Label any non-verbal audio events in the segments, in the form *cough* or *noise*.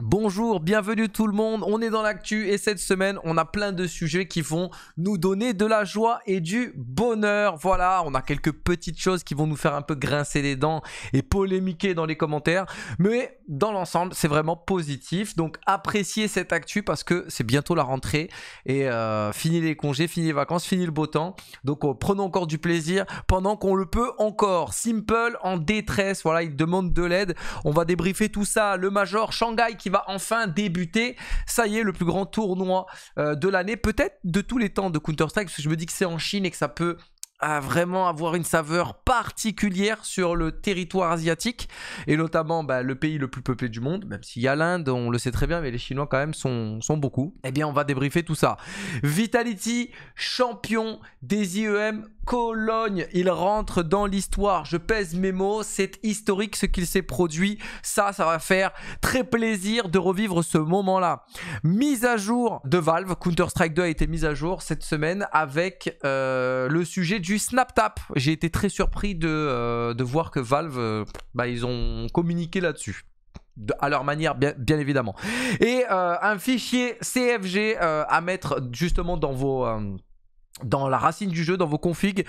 Bonjour, bienvenue tout le monde, on est dans l'actu et cette semaine on a plein de sujets qui vont nous donner de la joie et du bonheur. Voilà, on a quelques petites choses qui vont nous faire un peu grincer les dents et polémiquer dans les commentaires, mais dans l'ensemble c'est vraiment positif. Donc appréciez cette actu parce que c'est bientôt la rentrée et euh, fini les congés, fini les vacances, fini le beau temps. Donc euh, prenons encore du plaisir pendant qu'on le peut encore. Simple en détresse, voilà, il demande de l'aide. On va débriefer tout ça. Le Major Shanghai qui va enfin débuter. Ça y est, le plus grand tournoi euh, de l'année, peut-être de tous les temps de Counter-Strike, parce que je me dis que c'est en Chine et que ça peut à vraiment avoir une saveur particulière sur le territoire asiatique et notamment bah, le pays le plus peuplé du monde, même s'il y a l'Inde, on le sait très bien, mais les Chinois quand même sont, sont beaucoup. et eh bien, on va débriefer tout ça. Vitality, champion des IEM Cologne, il rentre dans l'histoire. Je pèse mes mots, c'est historique ce qu'il s'est produit. Ça, ça va faire très plaisir de revivre ce moment-là. Mise à jour de Valve, Counter-Strike 2 a été mise à jour cette semaine avec euh, le sujet du snap SnapTap. J'ai été très surpris de, euh, de voir que Valve, euh, bah, ils ont communiqué là-dessus. à leur manière, bien, évidemment. Et euh, un fichier CFG à mettre justement dans vos dans la racine du jeu, dans vos configs,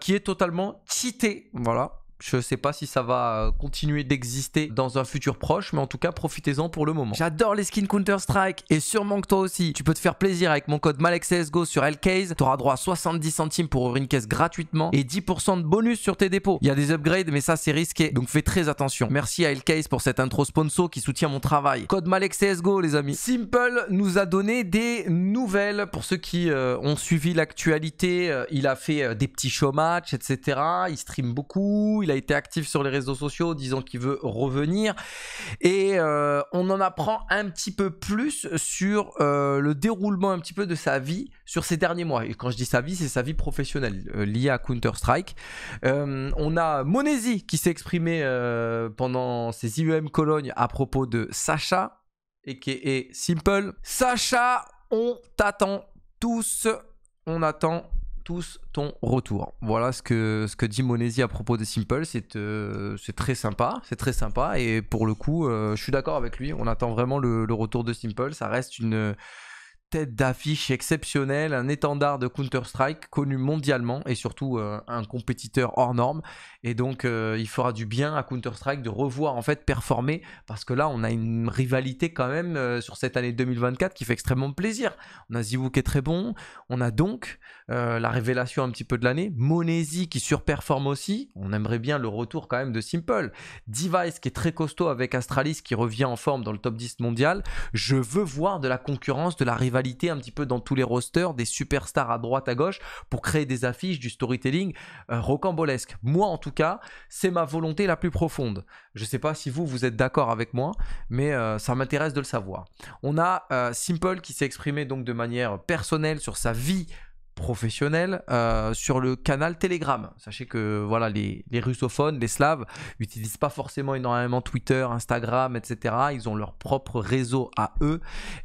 qui est totalement cheaté. Voilà. Je ne sais pas si ça va euh, continuer d'exister dans un futur proche, mais en tout cas, profitez-en pour le moment. J'adore les skins Counter-Strike et sûrement que toi aussi, tu peux te faire plaisir avec mon code Malexsgo sur LKs. Tu auras droit à 70 centimes pour ouvrir une caisse gratuitement et 10% de bonus sur tes dépôts. Il y a des upgrades, mais ça, c'est risqué. Donc fais très attention. Merci à LKs pour cette intro sponsor qui soutient mon travail. Code Malexsgo les amis. Simple nous a donné des nouvelles pour ceux qui euh, ont suivi l'actualité. Euh, il a fait des petits showmatchs, etc. Il stream beaucoup a été actif sur les réseaux sociaux disant qu'il veut revenir. Et euh, on en apprend un petit peu plus sur euh, le déroulement un petit peu de sa vie sur ces derniers mois. Et quand je dis sa vie, c'est sa vie professionnelle euh, liée à Counter-Strike. on a Monesi qui s'est exprimé pendant ses IEM Cologne à propos de Sacha, et qui est Simple. Sacha, on t'attend tous. On attend tous ton retour. Voilà ce que, ce que dit Monesi à propos de Simple. Euh, c'est très sympa. C'est très sympa. Et pour le coup, euh, je suis d'accord avec lui. On attend vraiment le, retour de Simple. Ça reste une, tête d'affiche exceptionnelle, un étendard de Counter-Strike connu mondialement et surtout euh, un compétiteur hors norme. Et donc euh, il fera du bien à Counter-Strike de revoir en fait performer parce que là on a une rivalité quand même euh, sur cette année 2024 qui fait extrêmement plaisir. On a Zivou qui est très bon, on a donc la révélation un petit peu de l'année, Monesi qui surperforme aussi, on aimerait bien le retour quand même de Simple, Device qui est très costaud avec Astralis qui revient en forme dans le top 10 mondial. Je veux voir de la concurrence, de la rivalité un petit peu dans tous les rosters, des superstars à droite, à gauche, pour créer des affiches, du storytelling euh, rocambolesque. Moi, en tout cas, c'est ma volonté la plus profonde. Je ne sais pas si vous, vous êtes d'accord avec moi, mais euh, ça m'intéresse de le savoir. On a euh, Simple qui s'est exprimé donc de manière personnelle sur sa vie professionnel euh, sur le canal Telegram. Sachez que voilà, les, russophones, les slaves, n'utilisent pas forcément énormément Twitter, Instagram, etc. Ils ont leur propre réseau à eux.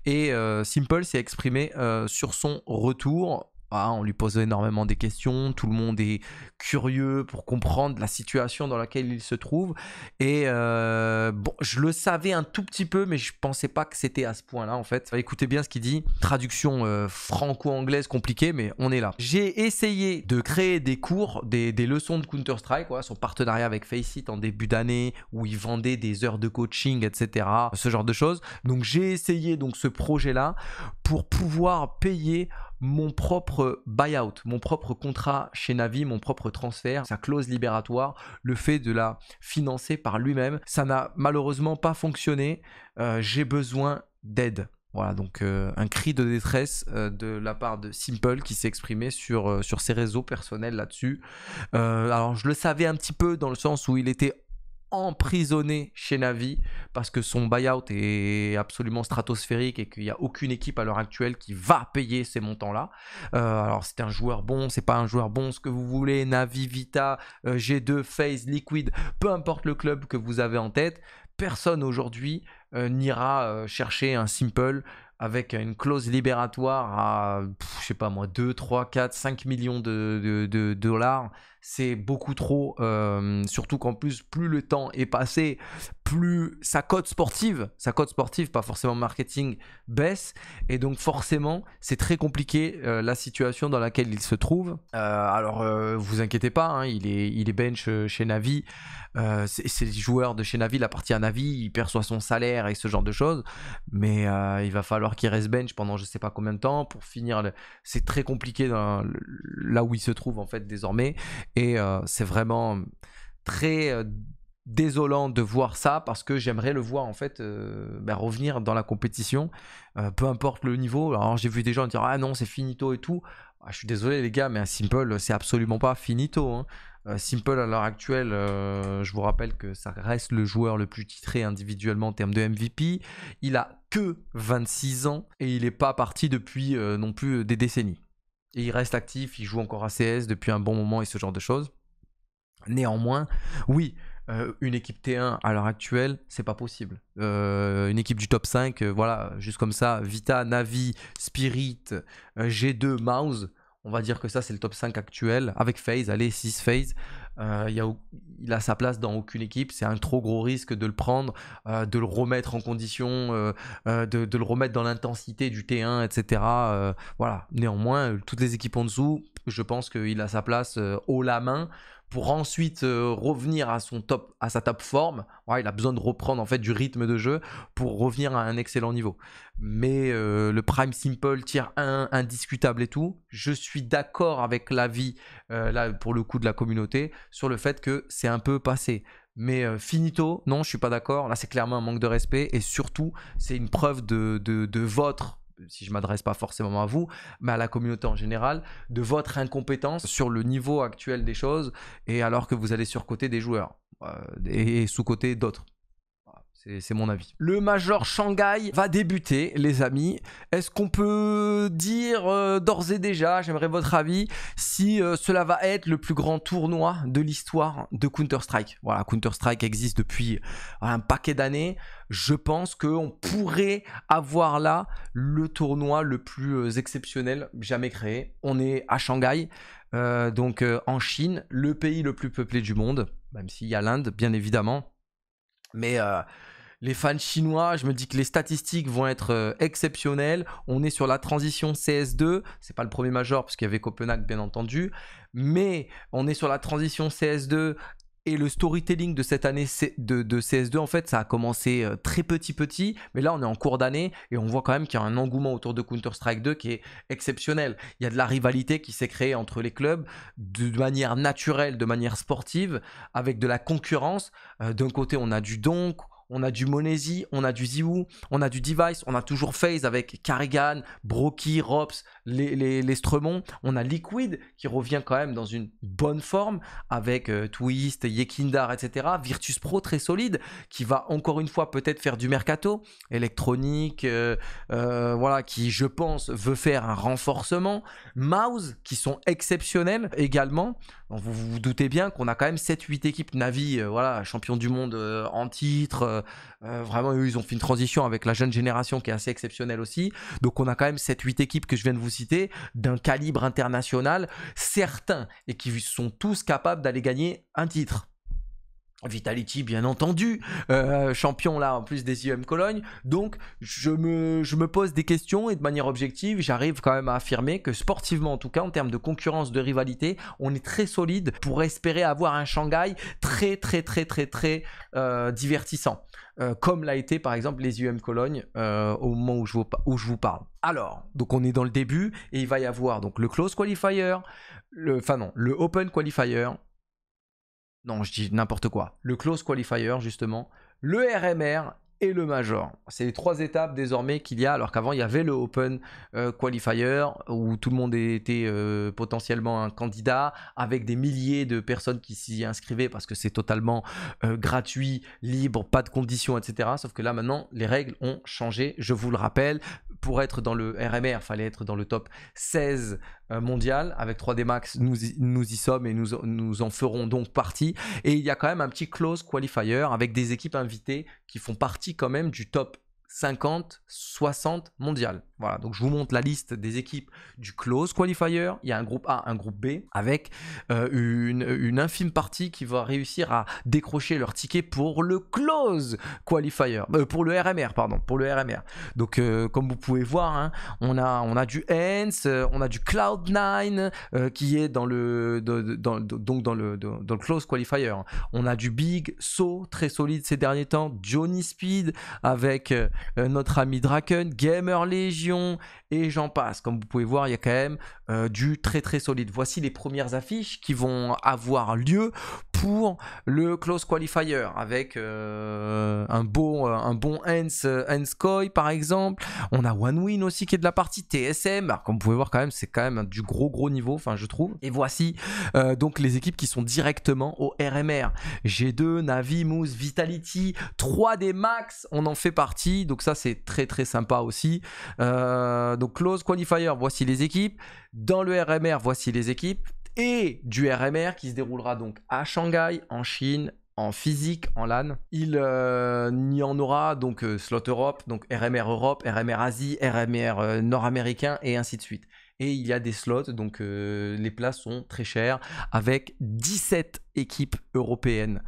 Et euh, Simple s'est exprimé euh, sur son retour ah, on lui pose énormément des questions, tout le monde est curieux pour comprendre la situation dans laquelle il se trouve. Et euh, bon, je le savais un tout petit peu, mais je pensais pas que c'était à ce point-là en fait. Écoutez bien ce qu'il dit. Traduction euh, franco-anglaise compliquée, mais on est là. J'ai essayé de créer des cours, des, leçons de Counter-Strike, son partenariat avec Faceit en début d'année, où il vendait des heures de coaching, etc. Ce genre de choses. Donc j'ai essayé donc ce projet-là pour pouvoir payer mon propre buyout, mon propre contrat chez Navi, mon propre transfert, sa clause libératoire, le fait de la financer par lui-même. Ça n'a malheureusement pas fonctionné. Euh, j'ai besoin d'aide. Voilà, donc euh, un cri de détresse euh, de la part de Simple qui s'est exprimé sur, sur ses réseaux personnels là-dessus. alors je le savais un petit peu dans le sens où il était emprisonné chez Navi parce que son buyout est absolument stratosphérique et qu'il n'y a aucune équipe à l'heure actuelle qui va payer ces montants-là. Euh, alors c'est un joueur bon, c'est pas un joueur bon, ce que vous voulez, Navi, Vita, euh, G2, Phase, Liquid, peu importe le club que vous avez en tête, personne aujourd'hui euh, n'ira chercher un simple avec une clause libératoire à, je sais pas moi, 2, 3, 4, 5 millions de dollars c'est beaucoup trop. Euh, surtout qu'en plus, plus le temps est passé, plus sa cote sportive, sa cote sportive, pas forcément marketing, baisse. Et donc forcément, c'est très compliqué euh, la situation dans laquelle il se trouve. Euh, alors, vous inquiétez pas, hein, il, est, il est bench chez Navi. Euh, c'est le joueur de chez Navi, la partie à Navi, il perçoit son salaire et ce genre de choses. Mais euh, il va falloir qu'il reste bench pendant je sais pas combien de temps pour finir. Le... C'est très compliqué dans là où il se trouve en fait désormais. Et euh, c'est vraiment très désolant de voir ça parce que j'aimerais le voir en fait ben, revenir dans la compétition, peu importe le niveau. Alors j'ai vu des gens dire ah non c'est finito et tout. Ah, je suis désolé les gars, mais un simple, c'est absolument pas finito. Hein. Euh, simple à l'heure actuelle, euh, je vous rappelle que ça reste le joueur le plus titré individuellement en termes de MVP. Il a que 26 ans et il n'est pas parti depuis euh, non plus des décennies. Et il reste actif, il joue encore à CS depuis un bon moment et ce genre de choses. Néanmoins, oui, euh, une équipe T1 à l'heure actuelle, c'est pas possible. Euh, une équipe du top 5, euh, voilà, juste comme ça, Vita, Navi, Spirit, G2, Mouse, on va dire que ça c'est le top 5 actuel, avec Phase, allez, 6 Phase, Il a, il, a, sa place dans aucune équipe, c'est un trop gros risque de le prendre, de le remettre en condition, de, le remettre dans l'intensité du T1, etc. voilà, néanmoins, toutes les équipes en dessous, je pense qu'il a sa place haut la main pour ensuite euh, revenir à son top, à sa top forme. il a besoin de reprendre en fait du rythme de jeu pour revenir à un excellent niveau. Mais euh, le prime simple tire un indiscutable et tout, je suis d'accord avec l'avis euh, là pour le coup de la communauté sur le fait que c'est un peu passé. Mais finito, non, je suis pas d'accord. Là, c'est clairement un manque de respect et surtout, c'est une preuve de, de, de votre si je m'adresse pas forcément à vous, mais à la communauté en général, de votre incompétence sur le niveau actuel des choses, et alors que vous allez sur côté des joueurs euh, et sous côté d'autres. C'est mon avis. Le Major Shanghai va débuter, les amis. Est-ce qu'on peut dire euh, d'ores et déjà, j'aimerais votre avis, si euh, cela va être le plus grand tournoi de l'histoire de Counter-Strike Voilà, Counter-Strike existe depuis un paquet d'années. Je pense qu'on pourrait avoir là le tournoi le plus euh, exceptionnel jamais créé. On est à Shanghai, donc en Chine, le pays le plus peuplé du monde, même s'il y a l'Inde, bien évidemment. Mais les fans chinois, je me dis que les statistiques vont être euh, exceptionnelles. On est sur la transition CS2, c'est pas le premier major parce qu'il y avait Copenhague bien entendu, mais on est sur la transition CS2 et le storytelling de cette année de, de, CS2, en fait, ça a commencé euh, très petit petit, mais là on est en cours d'année et on voit quand même qu'il y a un engouement autour de Counter-Strike 2 qui est exceptionnel. Il y a de la rivalité qui s'est créée entre les clubs de manière naturelle, de manière sportive, avec de la concurrence. Euh, d'un côté on a du donc, on a du Monesi, on a du Ziwu, on a du Device, on a toujours Phase avec Carrigan, Brocky, Rops, les, les, les On a Liquid qui revient quand même dans une bonne forme avec euh, Twist, Yekindar, etc. Virtus Pro très solide qui va encore une fois peut-être faire du mercato électronique, euh, euh, voilà, qui je pense veut faire un renforcement. Mouse qui sont exceptionnels également. vous vous doutez bien qu'on a quand même 7-8 équipes Navi, voilà, champion du monde en titre euh, euh, vraiment, eux, ils ont fait une transition avec la jeune génération qui est assez exceptionnelle aussi. Donc on a quand même cette 8 équipes que je viens de vous citer d'un calibre international, certains, et qui sont tous capables d'aller gagner un titre. Vitality, bien entendu, euh, champion là en plus des IEM Cologne. Donc je me, je me pose des questions et de manière objective, j'arrive quand même à affirmer que sportivement en tout cas, en termes de concurrence, de rivalité, on est très solide pour espérer avoir un Shanghai très très très très très euh, divertissant. Euh, comme l'a été par exemple les UM Cologne au moment où je, vous, où je vous parle. Alors, donc on est dans le début et il va y avoir donc le close qualifier, le, enfin non, le open qualifier, non, je dis n'importe quoi. Le Close Qualifier, justement. Le RMR et le major. C'est les trois étapes désormais qu'il y a, alors qu'avant il y avait le Open euh, Qualifier où tout le monde était euh, potentiellement un candidat avec des milliers de personnes qui s'y inscrivaient parce que c'est totalement euh, gratuit, libre, pas de conditions, etc. Sauf que là maintenant les règles ont changé, je vous le rappelle. Pour être dans le RMR, il fallait être dans le top 16 mondial. Avec 3D Max, nous y, nous y sommes et nous, nous en ferons donc partie. Et il y a quand même un petit close qualifier avec des équipes invitées qui font partie quand même du top 50, 60 mondial. Voilà, donc je vous montre la liste des équipes du close qualifier. Il y a un groupe A, un groupe B, avec euh, une, infime partie qui va réussir à décrocher leur ticket pour le close qualifier, euh, pour le RMR, pardon, pour le RMR. Donc euh, comme vous pouvez voir, hein, on, a, on a du Hens, on a du Cloud9 qui est dans le, donc dans le, dans le close qualifier. On a du Big, So, très solide ces derniers temps, Johnny Speed avec notre ami Draken, Gamer Legion et j'en passe. Comme vous pouvez voir, il y a quand même euh, du très très solide. Voici les premières affiches qui vont avoir lieu pour le close qualifier avec un, euh, un bon Hans euh, Coy euh, par exemple. On a One Win aussi qui est de la partie TSM. Alors, comme vous pouvez voir quand même, c'est quand même du gros gros niveau, enfin je trouve. Et voici donc les équipes qui sont directement au RMR. G2, Navi, Moose, Vitality, 3D Max, on en fait partie. Donc ça c'est très très sympa aussi. donc close qualifier, voici les équipes. Dans le RMR, voici les équipes et du RMR qui se déroulera donc à Shanghai, en Chine, en physique, en LAN. Il y euh, n'y en aura donc euh, Slot Europe, donc RMR Europe, RMR Asie, RMR euh, nord-américain et ainsi de suite. Et il y a des slots, donc les places sont très chères, avec 17 équipes européennes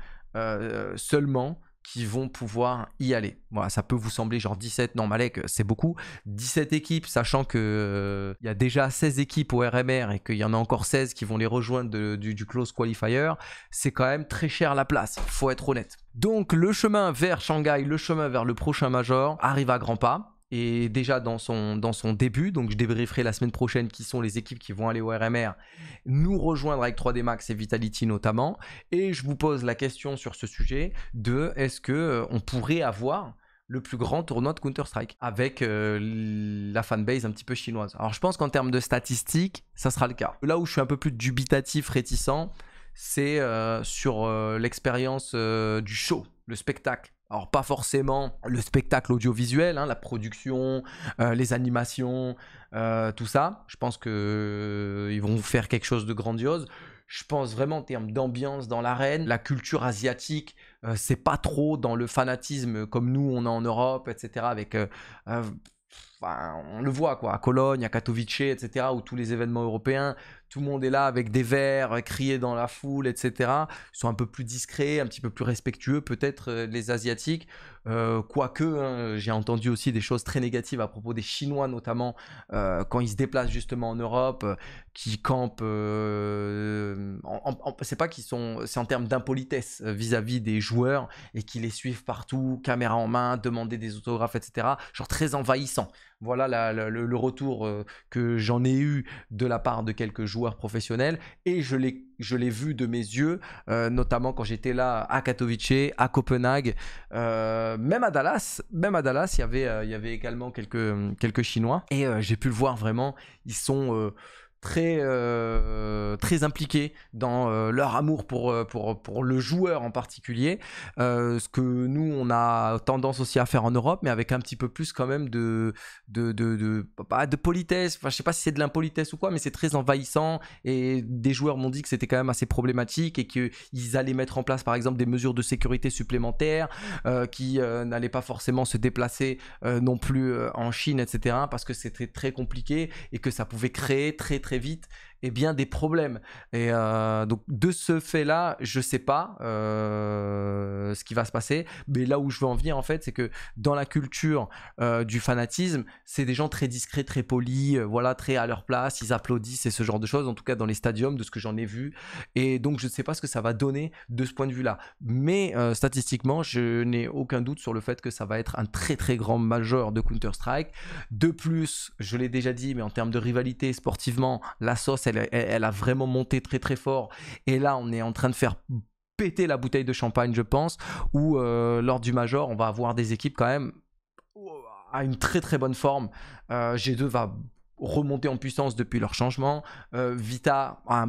seulement qui vont pouvoir y aller. Voilà, ça peut vous sembler genre 17, non Malek, euh, c'est beaucoup. 17 équipes, sachant qu'il euh, y a déjà 16 équipes au RMR et qu'il y en a encore 16 qui vont les rejoindre du, du, close qualifier, c'est quand même très cher la place, faut être honnête. Donc le chemin vers Shanghai, le chemin vers le prochain major arrive à grands pas et déjà dans son, dans son début. Donc je débrieferai la semaine prochaine qui sont les équipes qui vont aller au RMR, nous rejoindre avec 3D Max et Vitality notamment. Et je vous pose la question sur ce sujet de est-ce que euh, on pourrait avoir le plus grand tournoi de Counter-Strike avec euh, la fanbase un petit peu chinoise. Alors je pense qu'en termes de statistiques, ça sera le cas. Là où je suis un peu plus dubitatif, réticent, c'est euh, sur l'expérience du show, le spectacle alors pas forcément le spectacle audiovisuel, hein, la production, euh, les animations, euh, tout ça. Je pense qu'ils euh, vont faire quelque chose de grandiose. Je pense vraiment en termes d'ambiance dans l'arène, la culture asiatique, c'est pas trop dans le fanatisme comme nous on a en Europe, etc. Avec on le voit quoi, à Cologne, à Katowice, etc., où tous les événements européens tout le monde est là avec des verres, euh, crier dans la foule, etc. Ils sont un peu plus discrets, un petit peu plus respectueux, peut-être euh, les Asiatiques. Euh, quoique, hein, j'ai entendu aussi des choses très négatives à propos des Chinois, notamment quand ils se déplacent justement en Europe, qui campent. c'est pas qu'ils sont. C'est en termes d'impolitesse vis-à-vis des joueurs et qui les suivent partout, caméra en main, demander des autographes, etc. Genre très envahissant. Voilà le, retour euh, que j'en ai eu de la part de quelques joueurs professionnels et je l'ai je vu de mes yeux, euh, notamment quand j'étais là à Katowice, à Copenhague, euh, même à Dallas, même à Dallas, il y avait, il y avait également quelques, quelques Chinois et j'ai pu le voir vraiment. Ils sont très très impliqués dans euh, leur amour euh, pour, pour, le joueur en particulier. Euh, ce que nous, on a tendance aussi à faire en Europe, mais avec un petit peu plus quand même de, de, bah, de, politesse. Enfin, je sais pas si c'est de l'impolitesse ou quoi, mais c'est très envahissant. Et des joueurs m'ont dit que c'était quand même assez problématique et qu'ils allaient mettre en place, par exemple, des mesures de sécurité supplémentaires, qui n'allaient pas forcément se déplacer non plus en Chine, etc., parce que c'était très compliqué et que ça pouvait créer très très vite et bien, des problèmes. Et euh, donc, de ce fait-là, je ne sais pas euh, ce qui va se passer. Mais là où je veux en venir, en fait, c'est que dans la culture euh, du fanatisme, c'est des gens très discrets, très polis, voilà, très à leur place, ils applaudissent et ce genre de choses, en tout cas dans les stadiums, de ce que j'en ai vu. Et donc, je ne sais pas ce que ça va donner de ce point de vue-là. Mais statistiquement, je n'ai aucun doute sur le fait que ça va être un très, très grand majeur de Counter-Strike. De plus, je l'ai déjà dit, mais en termes de rivalité sportivement, la sauce, elle, a vraiment monté très très fort. Et là, on est en train de faire péter la bouteille de champagne, je pense, ou euh, lors du Major, on va avoir des équipes quand même à une très très bonne forme. Euh, G2 va remonter en puissance depuis leur changement. Euh, Vita a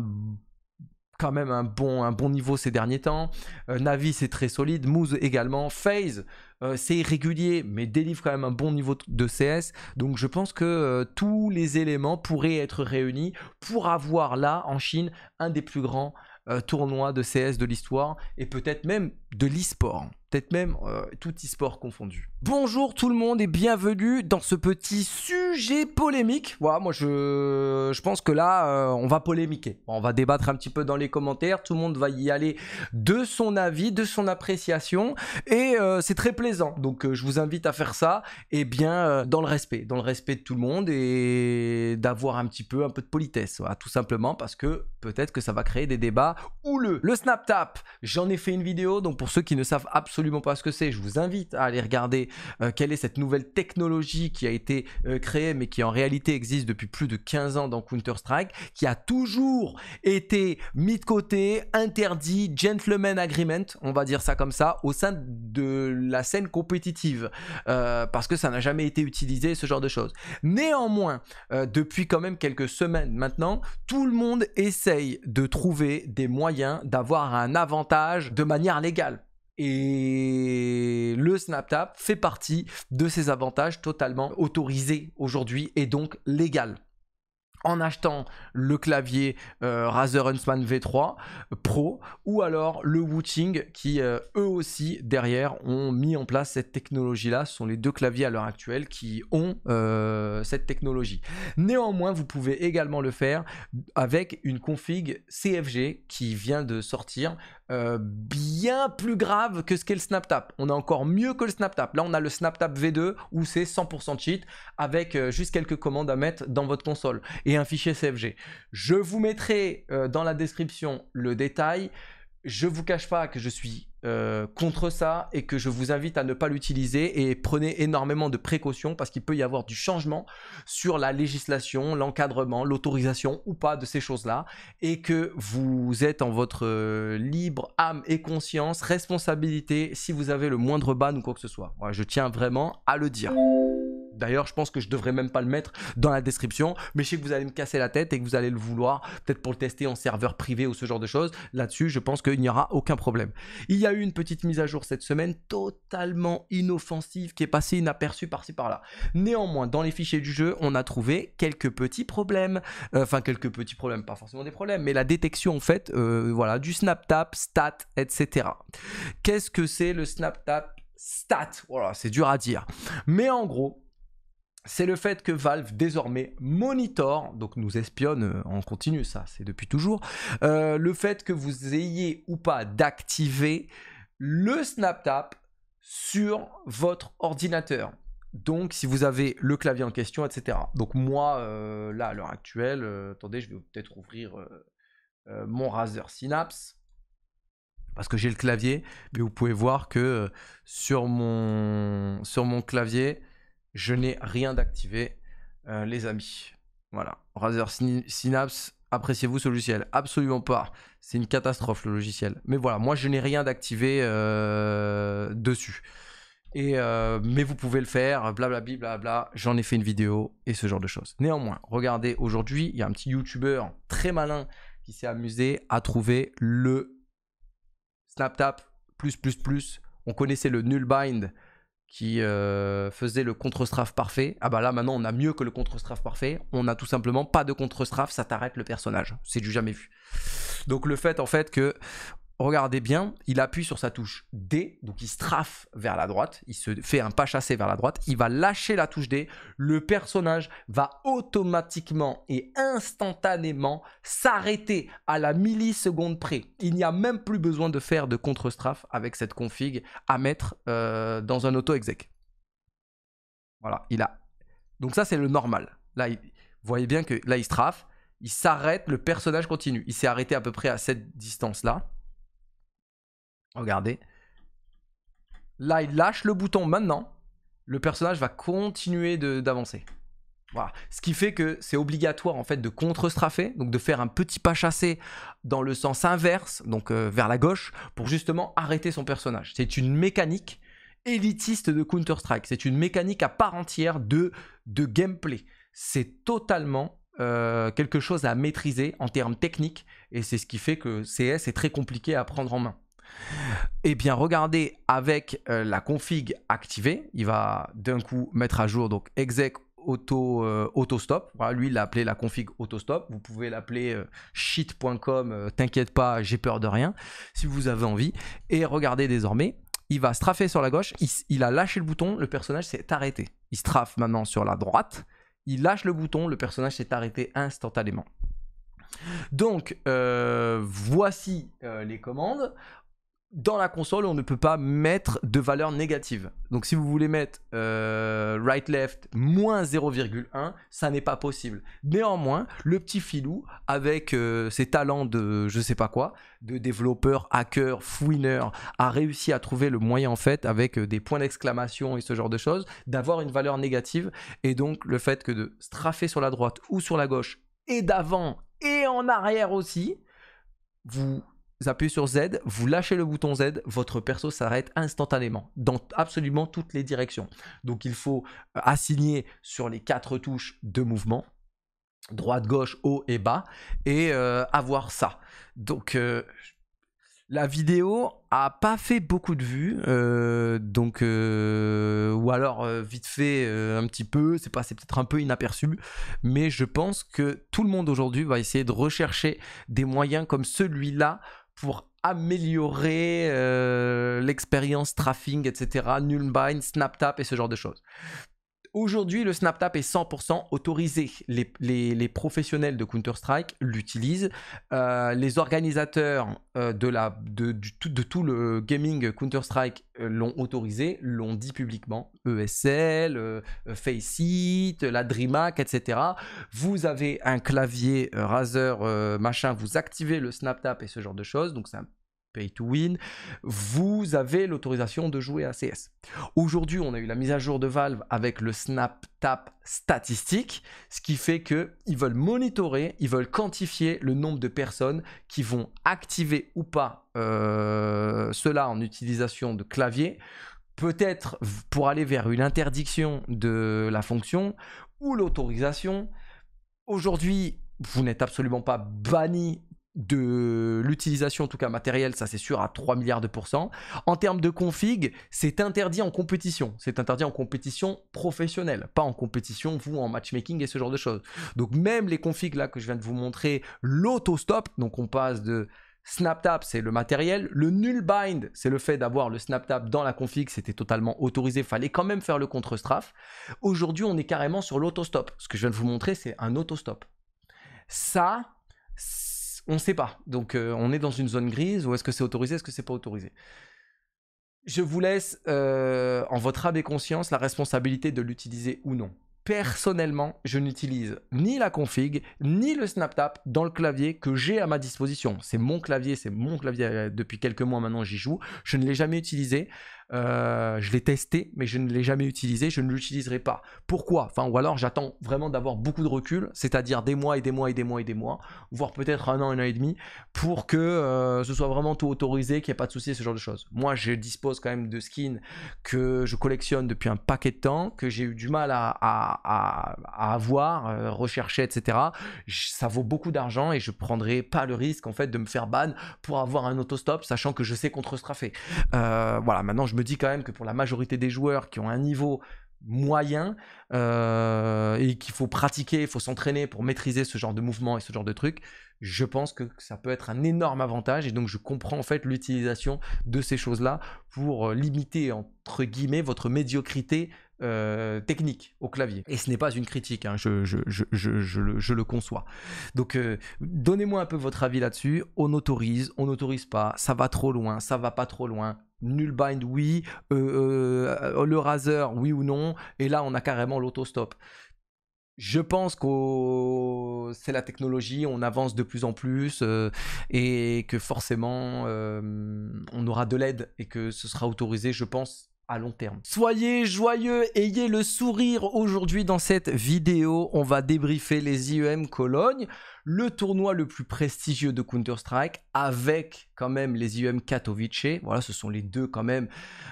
quand même un bon, un bon niveau ces derniers temps. Navi, c'est très solide. Moose également. FaZe euh, c'est irrégulier, mais délivre quand même un bon niveau de CS. Donc je pense que euh, tous les éléments pourraient être réunis pour avoir là en Chine un des plus grands euh, tournois de CS de l'histoire et peut-être même de l'e-sport peut-être même euh, tout e-sport confondu. Bonjour tout le monde et bienvenue dans ce petit sujet polémique. Voilà, moi je, je pense que là, euh, on va polémiquer. On va débattre un petit peu dans les commentaires. Tout le monde va y aller de son avis, de son appréciation. Et euh, c'est très plaisant. Donc je vous invite à faire ça, et eh bien, dans le respect. Dans le respect de tout le monde et d'avoir un petit peu, un peu de politesse. Voilà, tout simplement parce que peut-être que ça va créer des débats houleux. Le Snap Tap, j'en ai fait une vidéo. Donc pour ceux qui ne savent absolument absolument pas ce que c'est, je vous invite à aller regarder euh, quelle est cette nouvelle technologie qui a été euh, créée mais qui en réalité existe depuis plus de 15 ans dans Counter-Strike, qui a toujours été mis de côté, interdit, gentleman agreement, on va dire ça comme ça, au sein de la scène compétitive, euh, parce que ça n'a jamais été utilisé, ce genre de choses. Néanmoins, depuis quand même quelques semaines maintenant, tout le monde essaye de trouver des moyens d'avoir un avantage de manière légale. Et le SnapTap fait partie de ces avantages totalement autorisés aujourd'hui et donc légal en achetant le clavier euh, Razer Huntsman V3 Pro ou alors le Wooting qui euh, eux aussi derrière ont mis en place cette technologie là. Ce sont les deux claviers à l'heure actuelle qui ont euh, cette technologie. Néanmoins, vous pouvez également le faire avec une config CFG qui vient de sortir euh, bien plus grave que ce qu'est le SnapTap. On est encore mieux que le SnapTap. Là, on a le SnapTap V2 où c'est 100% cheat avec euh, juste quelques commandes à mettre dans votre console et un fichier CFG. Je vous mettrai euh, dans la description le détail. Je vous cache pas que je suis euh, contre ça et que je vous invite à ne pas l'utiliser et prenez énormément de précautions parce qu'il peut y avoir du changement sur la législation, l'encadrement, l'autorisation ou pas de ces choses-là et que vous êtes en votre euh, libre âme et conscience, responsabilité si vous avez le moindre ban ou quoi que ce soit. je tiens vraiment à le dire. D'ailleurs, je pense que je devrais même pas le mettre dans la description, mais je sais que vous allez me casser la tête et que vous allez le vouloir, peut-être pour le tester en serveur privé ou ce genre de choses. Là-dessus, je pense qu'il n'y aura aucun problème. Il y a eu une petite mise à jour cette semaine totalement inoffensive qui est passée inaperçue par-ci par-là. Néanmoins, dans les fichiers du jeu, on a trouvé quelques petits problèmes. Euh, enfin, quelques petits problèmes, pas forcément des problèmes, mais la détection en fait, euh, voilà, du snap tap, stat, etc. Qu'est-ce que c'est le snap tap, stat Voilà, c'est dur à dire. Mais en gros, c'est le fait que Valve désormais monitor, donc nous espionne en euh, continu, ça c'est depuis toujours, euh, le fait que vous ayez ou pas d'activer le SnapTap sur votre ordinateur. Donc si vous avez le clavier en question, etc. Donc moi, euh, là à l'heure actuelle, attendez, je vais peut-être ouvrir mon Razer Synapse parce que j'ai le clavier, mais vous pouvez voir que sur sur mon clavier, je n'ai rien d'activé, euh, les amis. Voilà. Razer Synapse, appréciez-vous ce logiciel Absolument pas. C'est une catastrophe le logiciel. Mais voilà, moi je n'ai rien d'activé euh, dessus. Et euh, mais vous pouvez le faire, blablabla, bla. J'en ai fait une vidéo et ce genre de choses. Néanmoins, regardez, aujourd'hui, il y a un petit YouTuber très malin qui s'est amusé à trouver le SnapTap plus plus plus. On connaissait le NullBind, qui euh, faisait le contre-strafe parfait. Ah bah là maintenant on a mieux que le contre-strafe parfait. On a tout simplement pas de contre-strafe, ça t'arrête le personnage. C'est du jamais vu. Donc le fait en fait que regardez bien, il appuie sur sa touche D, donc il strafe vers la droite, il se fait un pas chassé vers la droite, il va lâcher la touche D, le personnage va automatiquement et instantanément s'arrêter à la milliseconde près. Il n'y a même plus besoin de faire de contre-strafe avec cette config à mettre euh, dans un auto-exec. Voilà, il a... Donc ça c'est le normal. Là, vous voyez bien que là il strafe, il s'arrête, le personnage continue. Il s'est arrêté à peu près à cette distance-là. Regardez. Là, il lâche le bouton maintenant. Le personnage va continuer d'avancer. Voilà. Ce qui fait que c'est obligatoire en fait de contre-straffer, donc de faire un petit pas chassé dans le sens inverse, donc euh, vers la gauche, pour justement arrêter son personnage. C'est une mécanique élitiste de Counter-Strike. C'est une mécanique à part entière de, de gameplay. C'est totalement euh, quelque chose à maîtriser en termes techniques et c'est ce qui fait que CS est très compliqué à prendre en main. Et eh bien, regardez avec euh, la config activée, il va d'un coup mettre à jour donc exec auto euh, autostop. lui, il l'a appelé la config autostop. Vous pouvez l'appeler cheat.com. Euh, shit.com, t'inquiète pas, j'ai peur de rien, si vous avez envie. Et regardez désormais, il va straffer sur la gauche, il, a lâché le bouton, le personnage s'est arrêté. Il strafe maintenant sur la droite, il lâche le bouton, le personnage s'est arrêté instantanément. Donc, voici les commandes dans la console, on ne peut pas mettre de valeur négative. Donc si vous voulez mettre euh, right-left moins 0,1, ça n'est pas possible. Néanmoins, le petit filou, avec euh, ses talents de je sais pas quoi, de développeur, hacker, fouineur, a réussi à trouver le moyen en fait, avec euh, des points d'exclamation et ce genre de choses, d'avoir une valeur négative. Et donc le fait que de straffer sur la droite ou sur la gauche, et d'avant et en arrière aussi, vous appuyez sur Z, vous lâchez le bouton Z, votre perso s'arrête instantanément dans absolument toutes les directions. Donc il faut euh, assigner sur les quatre touches de mouvement droite, gauche, haut et bas, et euh, avoir ça. Donc euh, la vidéo a pas fait beaucoup de vues, donc ou alors vite fait un petit peu, c'est pas peut-être un peu inaperçu, mais je pense que tout le monde aujourd'hui va essayer de rechercher des moyens comme celui-là pour améliorer euh, l'expérience trafing, etc., Nullbind, SnapTap et ce genre de choses. Aujourd'hui, le snap tap est 100% autorisé. Les, professionnels de Counter-Strike l'utilisent. Euh, les organisateurs euh, de, la, de, tout le gaming Counter-Strike euh, l'ont autorisé, l'ont dit publiquement. ESL, Faceit, la DreamHack, etc. Vous avez un clavier Razer machin, vous activez le SnapTap et ce genre de choses. Donc c'est un pay to win, vous avez l'autorisation de jouer à CS. Aujourd'hui, on a eu la mise à jour de Valve avec le Snap Tap statistique, ce qui fait que ils veulent monitorer, ils veulent quantifier le nombre de personnes qui vont activer ou pas euh, cela en utilisation de clavier. Peut-être pour aller vers une interdiction de la fonction ou l'autorisation. Aujourd'hui, vous n'êtes absolument pas banni de l'utilisation, en tout cas matériel ça c'est sûr, à 3 milliards de pourcents. En termes de config, c'est interdit en compétition. C'est interdit en compétition professionnelle, pas en compétition, vous, en matchmaking et ce genre de choses. Donc même les configs là que je viens de vous montrer, l'auto-stop, donc on passe de SnapTap, c'est le matériel. Le null bind, c'est le fait d'avoir le SnapTap dans la config, c'était totalement autorisé, fallait quand même faire le contre-strafe. Aujourd'hui, on est carrément sur l'autostop. Ce que je viens de vous montrer, c'est un autostop. Ça, on ne sait pas. Donc euh, on est dans une zone grise ou est-ce que c'est autorisé, est-ce que c'est pas autorisé. Je vous laisse euh, en votre âme et conscience la responsabilité de l'utiliser ou non. Personnellement, je n'utilise ni la config ni le SnapTap dans le clavier que j'ai à ma disposition. C'est mon clavier, c'est mon clavier euh, depuis quelques mois maintenant j'y joue. Je ne l'ai jamais utilisé. Euh, je l'ai testé, mais je ne l'ai jamais utilisé. Je ne l'utiliserai pas. Pourquoi Enfin, ou alors j'attends vraiment d'avoir beaucoup de recul, c'est-à-dire des mois et des mois et des mois et des mois, voire peut-être un an, un an et demi, pour que euh, ce soit vraiment tout autorisé, qu'il n'y ait pas de souci, ce genre de choses. Moi, je dispose quand même de skins que je collectionne depuis un paquet de temps, que j'ai eu du mal à, avoir, euh, rechercher, etc. ça vaut beaucoup d'argent et je prendrai pas le risque en fait de me faire ban pour avoir un autostop, sachant que je sais contre straffer Euh, voilà, maintenant je me me dis quand même que pour la majorité des joueurs qui ont un niveau moyen euh, et qu'il faut pratiquer, il faut s'entraîner pour maîtriser ce genre de mouvement et ce genre de truc, je pense que ça peut être un énorme avantage et donc je comprends en fait l'utilisation de ces choses-là pour euh, limiter entre guillemets votre médiocrité euh, technique au clavier. Et ce n'est pas une critique, hein, je, le, conçois. Donc euh, donnez-moi un peu votre avis là-dessus. On autorise, on n'autorise pas, ça va trop loin, ça va pas trop loin. bind, oui. Euh, le razer oui ou non. Et là, on a carrément l'autostop. Je pense que c'est la technologie, on avance de plus en plus et que forcément on aura de l'aide et que ce sera autorisé, je pense, long terme. Soyez joyeux, ayez le sourire aujourd'hui dans cette vidéo. On va débriefer les IEM Cologne, le tournoi le plus prestigieux de Counter-Strike avec quand même les IEM Katowice. Voilà, ce sont les deux quand même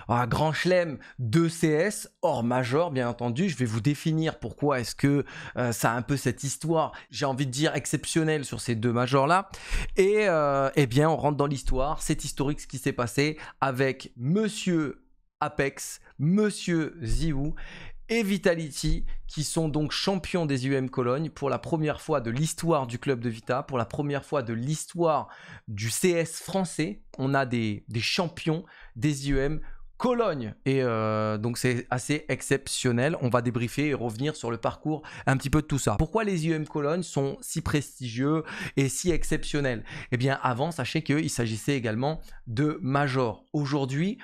un ah, grand chelem de CS hors major bien entendu. Je vais vous définir pourquoi est-ce que euh, ça a un peu cette histoire, j'ai envie de dire exceptionnelle sur ces deux majors là. Et euh, eh bien, on rentre dans l'histoire, c'est historique ce qui s'est passé avec monsieur Apex, Monsieur Ziou et Vitality qui sont donc champions des UM Cologne pour la première fois de l'histoire du club de Vita, pour la première fois de l'histoire du CS français. On a des, champions des UM Cologne. Et euh, donc c'est assez exceptionnel. On va débriefer et revenir sur le parcours un petit peu de tout ça. Pourquoi les U.M. Cologne sont si prestigieux et si exceptionnels Eh bien avant, sachez qu'il s'agissait également de majors. Aujourd'hui,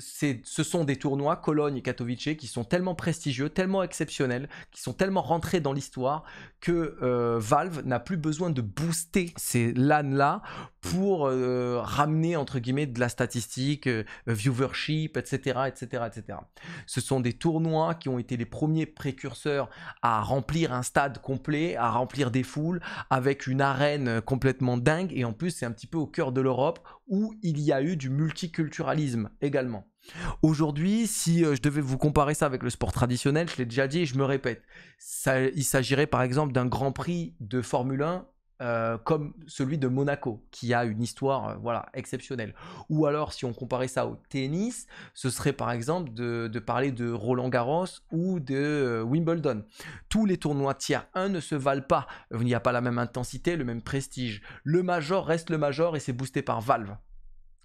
ce sont des tournois, Cologne et Katowice, qui sont tellement prestigieux, tellement exceptionnels, qui sont tellement rentrés dans l'histoire que euh, Valve n'a plus besoin de booster ces LAN-là pour euh, ramener, entre guillemets, de la statistique, euh, viewership, etc., etc., etc. Ce sont des tournois qui ont été les premiers précurseurs à remplir un stade complet, à remplir des foules, avec une arène complètement dingue, et en plus, c'est un petit peu au cœur de l'Europe, où il y a eu du multiculturalisme également. Aujourd'hui, si euh, je devais vous comparer ça avec le sport traditionnel, je l'ai déjà dit et je me répète, il s'agirait par exemple d'un Grand Prix de Formule 1 euh, comme celui de Monaco, qui a une histoire euh, voilà, exceptionnelle. Ou alors, si on comparait ça au tennis, ce serait par exemple de, parler de Roland Garros ou de Wimbledon. Tous les tournois tiers 1 ne se valent pas. Il n'y a pas la même intensité, le même prestige. Le major reste le major et c'est boosté par Valve.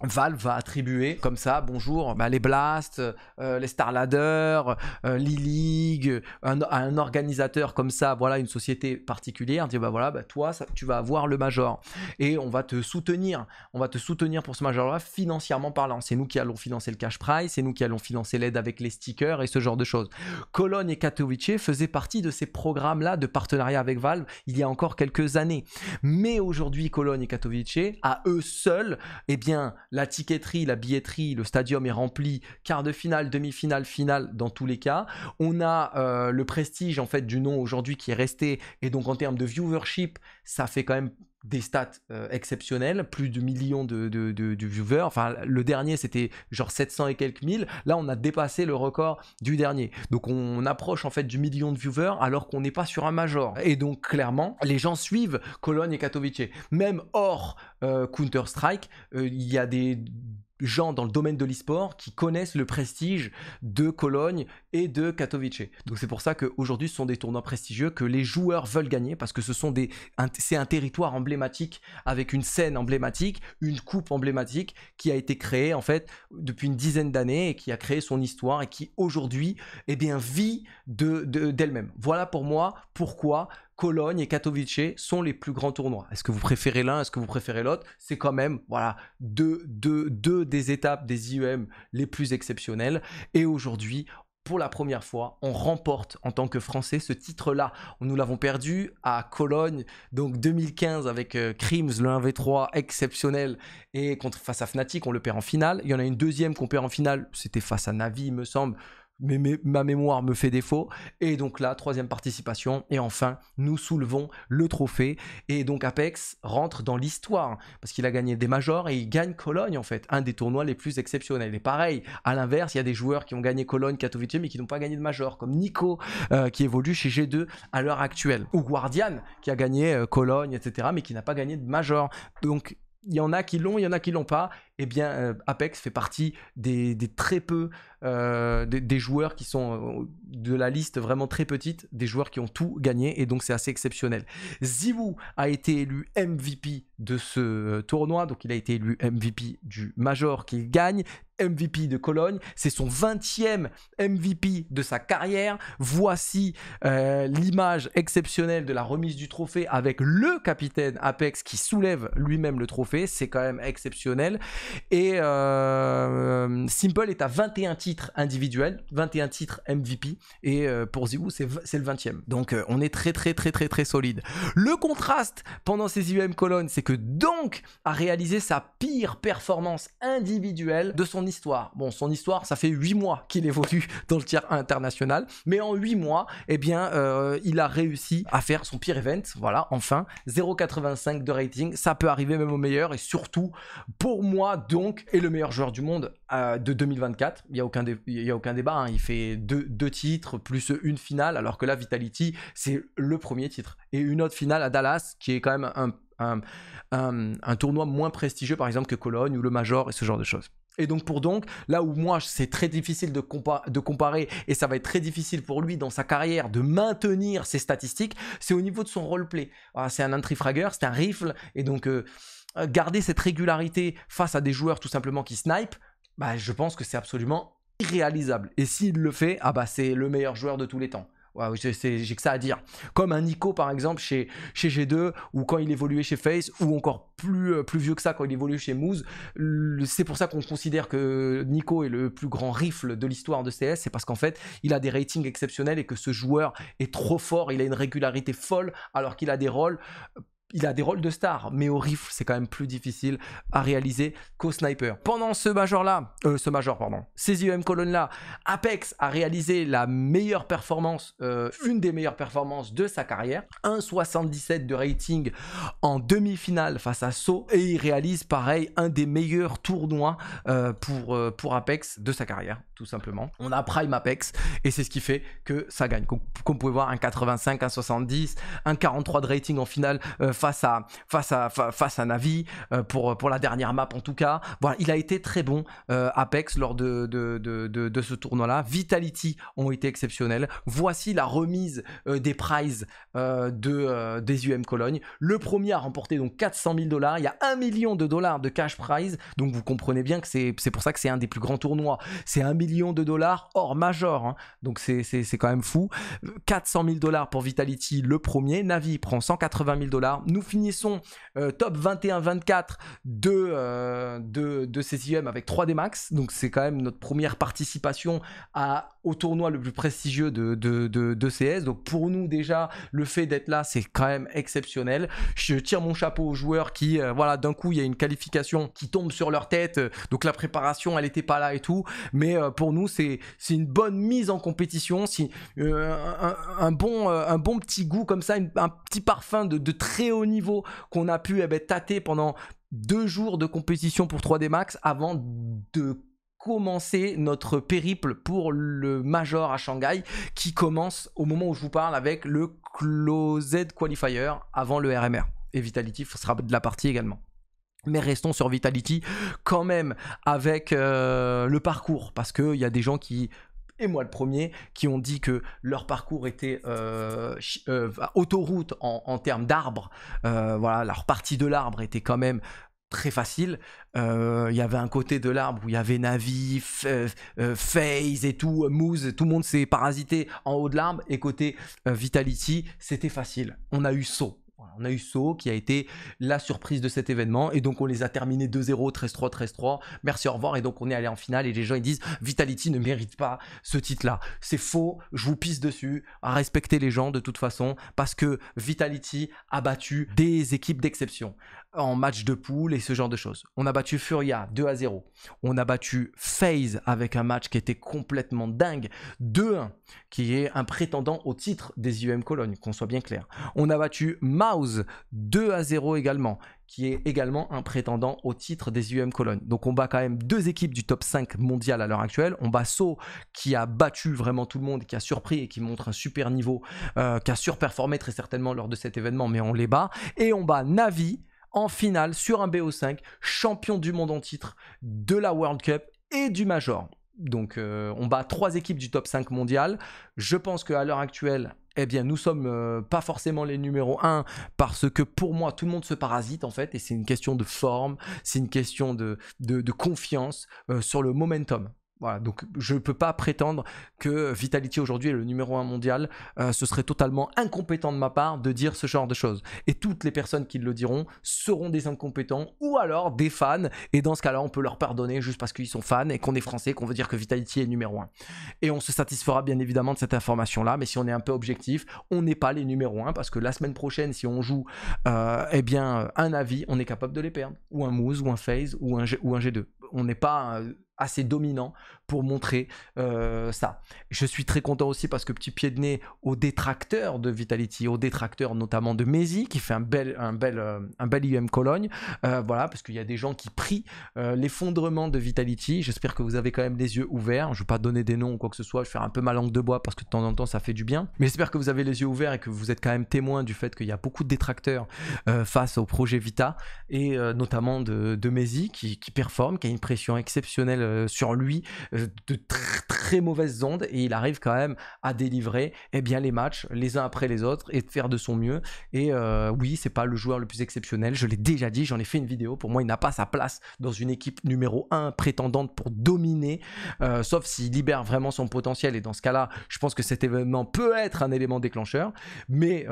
Valve va attribuer comme ça, bonjour, bah, les Blasts, euh, les Starladder, euh, l'e-League, un, organisateur comme ça, voilà, une société particulière, dire bah voilà, bah, toi, tu vas avoir le Major. Et on va te soutenir, on va te soutenir pour ce Major-là financièrement parlant. C'est nous qui allons financer le cash prize, c'est nous qui allons financer l'aide avec les stickers et ce genre de choses. Cologne et Katowice faisaient partie de ces programmes-là de partenariat avec Valve il y a encore quelques années. Mais aujourd'hui, Cologne et Katowice, à eux seuls, eh bien, la tiqueterie, la billetterie, le stadium est rempli, quart de finale, demi-finale, finale dans tous les cas. On a euh, le prestige en fait du nom aujourd'hui qui est resté et donc en termes de viewership, ça fait quand même des stats exceptionnels euh, exceptionnelles, plus de millions de, de, viewers. Enfin, le dernier, c'était genre 700 et quelques mille. Là, on a dépassé le record du dernier. Donc, on approche en fait du million de viewers alors qu'on n'est pas sur un major. Et donc, clairement, les gens suivent Cologne et Katowice. Même hors euh, Counter-Strike, euh, il y a des gens dans le domaine de l'e-sport qui connaissent le prestige de Cologne et de Katowice. Donc c'est pour ça qu'aujourd'hui ce sont des tournois prestigieux que les joueurs veulent gagner parce que ce sont des, c'est un territoire emblématique avec une scène emblématique, une coupe emblématique qui a été créée en fait depuis une dizaine d'années et qui a créé son histoire et qui aujourd'hui est eh bien vit de, de, d'elle-même. Voilà pour moi pourquoi Cologne et Katowice sont les plus grands tournois. Est-ce que vous préférez l'un Est-ce que vous préférez l'autre C'est quand même voilà deux, des étapes des IEM les plus exceptionnelles. Et aujourd'hui, pour la première fois, on remporte en tant que Français ce titre-là. Nous l'avons perdu à Cologne, donc 2015 avec Crims, euh, le 1v3 exceptionnel, et contre, face à Fnatic, on le perd en finale. Il y en a une deuxième qu'on perd en finale, c'était face à Navi, il me semble, mais, ma mémoire me fait défaut. Et donc là, troisième participation. Et enfin, nous soulevons le trophée. Et donc Apex rentre dans l'histoire parce qu'il a gagné des majors et il gagne Cologne en fait, un des tournois les plus exceptionnels. Et pareil, à l'inverse, il y a des joueurs qui ont gagné Cologne, Katowice, mais qui n'ont pas gagné de major, comme Nico euh, qui évolue chez G2 à l'heure actuelle, ou Guardian qui a gagné euh, Cologne, etc., mais qui n'a pas gagné de major. Donc il y en a qui l'ont, il y en a qui l'ont pas. Eh bien, euh, Apex fait partie des, très peu, euh, des, joueurs qui sont euh, de la liste vraiment très petite, des joueurs qui ont tout gagné, et donc c'est assez exceptionnel. Ziwu a été élu MVP de ce euh, tournoi. Donc il a été élu MVP du Major qu'il gagne, MVP de Cologne. C'est son 20e MVP de sa carrière. Voici euh, l'image exceptionnelle de la remise du trophée avec le capitaine Apex qui soulève lui-même le trophée. C'est quand même exceptionnel. Et euh, Simple est à 21 titres individuels, 21 titres MVP. Et pour Zibou, c'est le 20e. Donc on est très très très très très solide. Le contraste pendant ces UM Cologne, c'est donc a réalisé sa pire performance individuelle de son histoire. Bon, son histoire, ça fait 8 mois qu'il évolue *laughs* dans le tiers international, mais en 8 mois, eh bien, euh, il a réussi à faire son pire event, voilà, enfin, 0,85 de rating, ça peut arriver même au meilleur, et surtout, pour moi, donc, est le meilleur joueur du monde euh, de 2024, il n'y a, aucun a aucun débat, hein. il fait deux, deux titres, plus une finale, alors que là, Vitality, c'est le premier titre, et une autre finale à Dallas, qui est quand même un un, tournoi moins prestigieux, par exemple, que Cologne ou le Major et ce genre de choses. Et donc pour donc, là où moi c'est très difficile de, de comparer et ça va être très difficile pour lui dans sa carrière de maintenir ses statistiques, c'est au niveau de son roleplay. Ah, c'est un entry fragger, c'est un rifle et donc euh, garder cette régularité face à des joueurs tout simplement qui snipe, bah, je pense que c'est absolument irréalisable. Et s'il le fait, ah bah c'est le meilleur joueur de tous les temps. J'ai que ça à dire. Comme un Nico par exemple chez, chez G2 ou quand il évoluait chez Face ou encore plus, euh, plus vieux que ça quand il évoluait chez Moose. C'est pour ça qu'on considère que Nico est le plus grand rifle de l'histoire de CS. C'est parce qu'en fait il a des ratings exceptionnels et que ce joueur est trop fort. Il a une régularité folle alors qu'il a des rôles il a des rôles de star, mais au rifle, c'est quand même plus difficile à réaliser qu'au sniper. Pendant ce major-là, euh, ce major, pardon, ces IEM colonnes-là, Apex a réalisé la meilleure performance, euh, une des meilleures performances de sa carrière, 1,77 de rating en demi-finale face à so, et il réalise pareil un des meilleurs tournois euh, pour, pour Apex de sa carrière, tout simplement. On a Prime Apex, et c'est ce qui fait que ça gagne. Comme vous pouvez voir, un 85, un 70, un 43 de rating en finale face à, face à, face à Navi, euh, pour, pour la dernière map en tout cas. Voilà, il a été très bon euh, Apex lors de, de, ce tournoi-là. Vitality ont été exceptionnels. Voici la remise euh, des prizes de, des UM Cologne. Le premier a remporté donc 400 000 dollars. Il y a 1 million de dollars de cash prize. Donc vous comprenez bien que c'est pour ça que c'est un des plus grands tournois. C'est 1 million de dollars hors major. Hein. Donc c'est quand même fou. 400 000 dollars pour Vitality le premier. Navi prend 180 000 dollars. Nous finissons euh, top 21-24 euh, de, de, de, ces IEM avec 3D Max. Donc c'est quand même notre première participation à, au tournoi le plus prestigieux de, de, CS. Donc pour nous déjà, le fait d'être là, c'est quand même exceptionnel. Je tire mon chapeau aux joueurs qui, euh, voilà, d'un coup, il y a une qualification qui tombe sur leur tête. donc la préparation, elle n'était pas là et tout. Mais pour nous, c'est une bonne mise en compétition. Un, un, bon, un bon petit goût comme ça, un petit parfum de, de très niveau qu'on a pu eh ben, tâter pendant deux jours de compétition pour 3D Max avant de commencer notre périple pour le Major à Shanghai qui commence au moment où je vous parle avec le Closed Qualifier avant le RMR. Et Vitality sera de la partie également. Mais restons sur Vitality quand même avec euh, le parcours parce qu'il y a des gens qui et moi le premier, qui ont dit que leur parcours était euh, euh, autoroute en, termes d'arbres. Euh, voilà, leur partie de l'arbre était quand même très facile. Il y avait un côté de l'arbre où il y avait Navi, FaZe et tout, Moose, tout le monde s'est parasité en haut de l'arbre. Et côté Vitality, c'était facile. On a eu Saut. On a eu So qui a été la surprise de cet événement et donc on les a terminés 2-0, 13-3, 13-3. Merci, au revoir. Et donc on est allé en finale et les gens ils disent Vitality ne mérite pas ce titre-là. C'est faux, je vous pisse dessus. À respecter les gens de toute façon parce que Vitality a battu des équipes d'exception en match de poule et ce genre de choses. On a battu Furia 2 à 0. On a battu FaZe avec un match qui était complètement dingue 2-1, qui est un prétendant au titre des IEM Cologne, qu'on soit bien clair. On a battu Mouse 2 à 0 également, qui est également un prétendant au titre des UM Cologne. Donc on bat quand même deux équipes du top 5 mondial à l'heure actuelle. On bat So, qui a battu vraiment tout le monde, qui a surpris et qui montre un super niveau, euh, qui a surperformé très certainement lors de cet événement, mais on les bat. Et on bat Navi, en finale sur un BO5, champion du monde en titre de la World Cup et du Major. Donc euh, on bat trois équipes du top 5 mondial. Je pense qu'à l'heure actuelle, eh bien nous sommes euh, pas forcément les numéros 1 parce que pour moi tout le monde se parasite en fait et c'est une question de forme, c'est une question de, de, confiance euh, sur le momentum donc je ne peux pas prétendre que Vitality aujourd'hui est le numéro 1 mondial. Euh, ce serait totalement incompétent de ma part de dire ce genre de choses. Et toutes les personnes qui le diront seront des incompétents ou alors des fans. Et dans ce cas-là, on peut leur pardonner juste parce qu'ils sont fans et qu'on est français, qu'on veut dire que Vitality est numéro 1. Et on se satisfera bien évidemment de cette information-là. Mais si on est un peu objectif, on n'est pas les numéros 1 parce que la semaine prochaine, si on joue euh, eh bien, un avis, on est capable de les perdre. Ou un Moose, ou un Phase, ou un, ou un G2 on n'est pas euh, assez dominant pour montrer euh, ça. Je suis très content aussi parce que petit pied de nez aux détracteurs de Vitality, aux détracteurs notamment de Maisy, qui fait un bel, un bel, euh, un bel IUM Cologne. Euh, voilà, parce qu'il y a des gens qui prient l'effondrement de Vitality. J'espère que vous avez quand même les yeux ouverts. Je ne vais pas donner des noms ou quoi que ce soit. Je vais faire un peu ma langue de bois parce que de temps en temps ça fait du bien. Mais j'espère que vous avez les yeux ouverts et que vous êtes quand même témoin du fait qu'il y a beaucoup de détracteurs face au projet Vita et notamment de, de qui, qui performe, qui a une pression exceptionnelle sur lui euh, de très, très mauvaises ondes et il arrive quand même à délivrer eh bien, les matchs les uns après les autres et de faire de son mieux. Et euh, oui, c'est pas le joueur le plus exceptionnel, je l'ai déjà dit, j'en ai fait une vidéo. Pour moi, il n'a pas sa place dans une équipe numéro 1 prétendante pour dominer, euh, sauf s'il libère vraiment son potentiel. Et dans ce cas-là, je pense que cet événement peut être un élément déclencheur, mais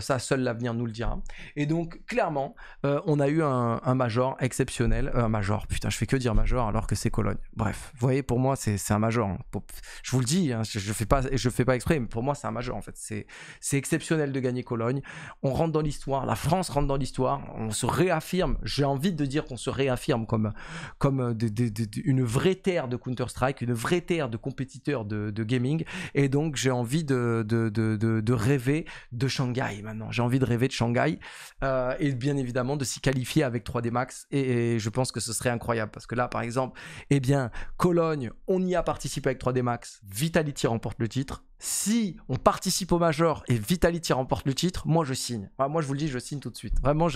ça, seul l'avenir nous le dira. Et donc, clairement, on a eu un, major exceptionnel, un major, putain, je fais que dire major alors que c'est Cologne. Bref, vous voyez, pour pour moi, c'est un major. Hein. Je vous le dis, hein, je fais, pas, je fais pas exprès, mais pour moi, c'est un major en fait. C'est exceptionnel de gagner Cologne. On rentre dans l'histoire, la France rentre dans l'histoire, on se réaffirme. J'ai envie de dire qu'on se réaffirme comme, comme euh, une vraie terre de Counter-Strike, une vraie terre de compétiteurs de, gaming. Et donc, j'ai envie de, de, rêver de Shanghai maintenant. J'ai envie de rêver de Shanghai euh, et bien évidemment de s'y qualifier avec 3D Max. Et, et je pense que ce serait incroyable parce que là, par exemple, eh bien, Cologne, on y a participé avec 3D Max, Vitality remporte le titre, si on participe au Major et Vitality remporte le titre, moi je signe. moi je vous le dis, je signe tout de suite. Vraiment,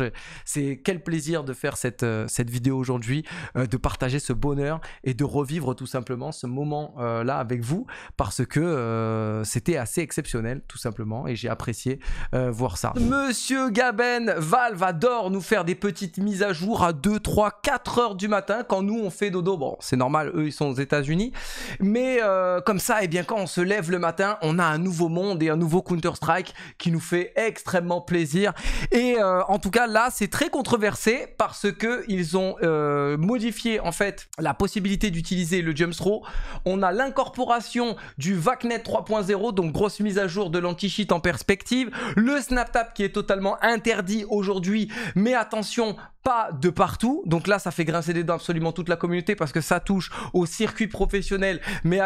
c'est quel plaisir de faire cette, euh, cette vidéo aujourd'hui, euh, de partager ce bonheur et de revivre tout simplement ce moment-là euh, avec vous parce que c'était assez exceptionnel tout simplement et j'ai apprécié voir ça. Monsieur Gaben, Valve adore nous faire des petites mises à jour à 2, 3, 4 heures du matin quand nous on fait dodo. Bon, c'est normal, eux ils sont aux États-Unis. Mais comme ça, et eh bien quand on se lève le matin, Hein, on a un nouveau monde et un nouveau Counter-Strike qui nous fait extrêmement plaisir. Et euh, en tout cas, là, c'est très controversé parce que ils ont euh, modifié en fait la possibilité d'utiliser le jump throw. On a l'incorporation du VACnet 3.0, donc grosse mise à jour de l'anti-cheat en perspective. Le snap qui est totalement interdit aujourd'hui, mais attention pas de partout. Donc là, ça fait grincer des dents absolument toute la communauté parce que ça touche au circuit professionnel, mais,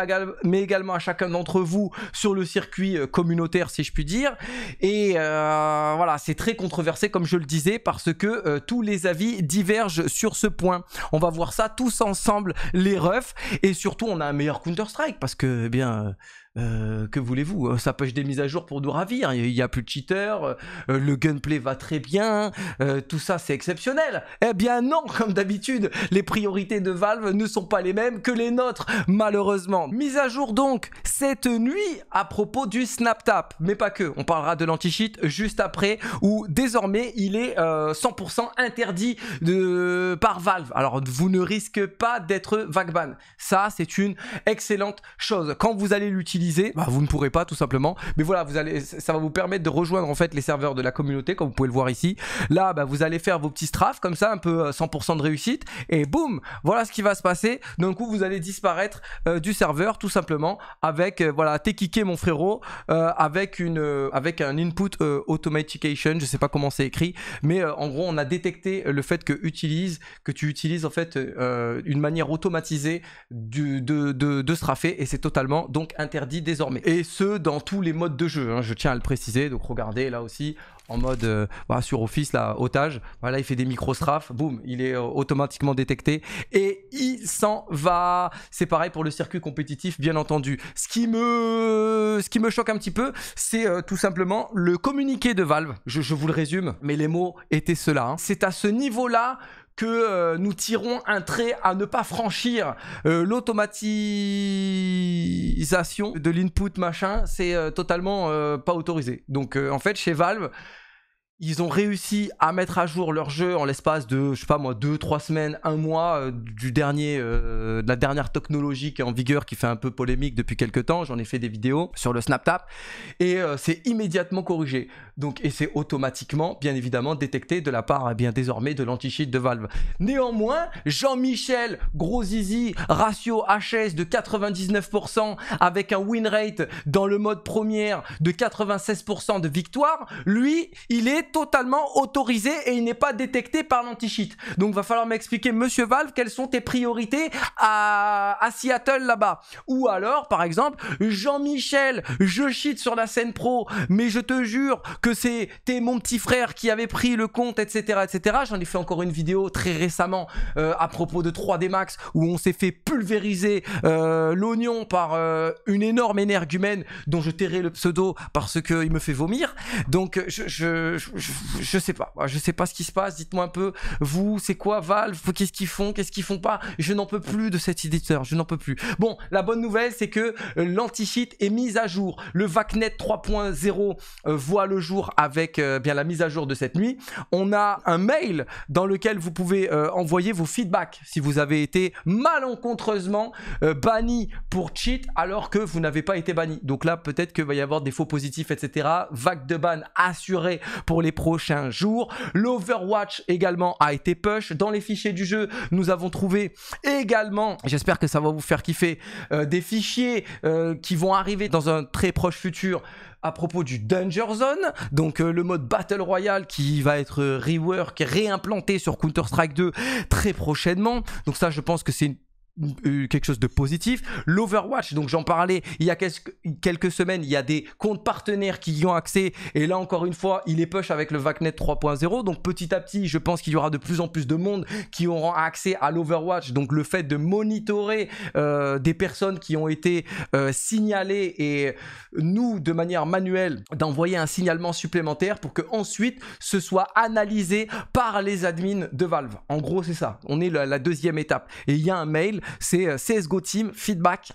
également à chacun d'entre vous sur le circuit euh, communautaire, si je puis dire. Et euh, voilà, c'est très controversé, comme je le disais, parce que euh, tous les avis divergent sur ce point. On va voir ça tous ensemble, les refs. Et surtout, on a un meilleur Counter-Strike parce que, eh bien... Euh, que voulez-vous euh, Ça pêche des mises à jour pour nous ravir. Il n'y a plus de cheaters, euh, le gunplay va très bien, tout ça c'est exceptionnel. Eh bien non, comme d'habitude, les priorités de Valve ne sont pas les mêmes que les nôtres, malheureusement. Mise à jour donc cette nuit à propos du SnapTap, mais pas que. On parlera de l'anti-cheat juste après, où désormais il est 100% interdit de... par Valve. Alors vous ne risquez pas d'être vagban. Ça c'est une excellente chose. Quand vous allez l'utiliser bah, vous ne pourrez pas tout simplement. Mais voilà, vous allez, ça va vous permettre de rejoindre en fait les serveurs de la communauté, comme vous pouvez le voir ici. Là, bah, vous allez faire vos petits strafs comme ça, un peu 100% euh, de réussite, et boum, voilà ce qui va se passer. D'un coup, vous allez disparaître euh, du serveur tout simplement avec euh, voilà, t'es kické mon frérot avec une avec un input automatication, je sais pas comment c'est écrit, mais en gros, on a détecté le fait que utilise que tu utilises en fait une manière automatisée du, de, de, de straffer et c'est totalement donc interdit désormais. Et ce, dans tous les modes de jeu, hein, je tiens à le préciser. Donc regardez là aussi, en mode euh, sur Office, là, otage. Voilà, il fait des micro-strafes, boum, il est euh, automatiquement détecté et il s'en va. C'est pareil pour le circuit compétitif, bien entendu. Ce qui me, ce qui me choque un petit peu, c'est euh, tout simplement le communiqué de Valve. Je, vous le résume, mais les mots étaient ceux-là. Hein. C'est à ce niveau-là que euh, nous tirons un trait à ne pas franchir. Euh, l'automatisation de l'input machin, c'est euh, totalement pas autorisé. Donc en fait, chez Valve, ils ont réussi à mettre à jour leur jeu en l'espace de, je sais pas moi, deux, trois semaines, un mois euh, du dernier, euh, de la dernière technologie qui est en vigueur, qui fait un peu polémique depuis quelques temps. J'en ai fait des vidéos sur le SnapTap. Et euh, c'est immédiatement corrigé. Donc, et c'est automatiquement, bien évidemment, détecté de la part, eh bien désormais, de l'anti-cheat de Valve. Néanmoins, Jean-Michel, gros zizi, ratio HS de 99% avec un win rate dans le mode première de 96% de victoire, lui, il est totalement autorisé et il n'est pas détecté par l'anti-cheat. Donc va falloir m'expliquer, monsieur Valve, quelles sont tes priorités à, Seattle là-bas. Ou alors, par exemple, Jean-Michel, je cheat sur la scène pro, mais je te jure que c'est mon petit frère qui avait pris le compte, etc. etc. J'en ai fait encore une vidéo très récemment euh, à propos de 3D Max où on s'est fait pulvériser euh, l'oignon par euh, une énorme énergumène dont je tairai le pseudo parce qu'il me fait vomir. Donc je, je je, sais pas. Bah, je sais pas ce qui se passe. Dites-moi un peu, vous, c'est quoi Valve Qu'est-ce qu'ils font Qu'est-ce qu'ils font pas Je n'en peux plus de cet éditeur. Je n'en peux plus. Bon, la bonne nouvelle, c'est que euh, l'anti-cheat est mise à jour. Le VACnet 3.0 euh, voit le jour avec euh, bien la mise à jour de cette nuit. On a un mail dans lequel vous pouvez envoyer vos feedbacks si vous avez été malencontreusement banni pour cheat alors que vous n'avez pas été banni. Donc là, peut-être que va y avoir des faux positifs, etc. Vague de ban assurée pour les les prochains jours. L'Overwatch également a été push. Dans les fichiers du jeu, nous avons trouvé également, j'espère que ça va vous faire kiffer, euh, des fichiers euh, qui vont arriver dans un très proche futur à propos du Danger Zone, donc euh, le mode Battle Royale qui va être rework, réimplanté sur Counter-Strike 2 très prochainement. Donc ça, je pense que c'est une Mm. quelque chose de positif. L'Overwatch, donc j'en parlais il y a quelques semaines, il y a des comptes partenaires qui y ont accès. Et là, encore une fois, il est push avec le VACnet 3.0. Donc petit à petit, je pense qu'il y aura de plus en plus de monde qui auront accès à l'Overwatch. Donc le fait de monitorer euh, des personnes qui ont été euh, signalées et nous, de manière manuelle, d'envoyer un signalement supplémentaire pour que ensuite ce soit analysé par les admins de Valve. En gros, c'est ça. On est la, la deuxième étape. Et il y a un mail c'est euh, CSGO Team feedback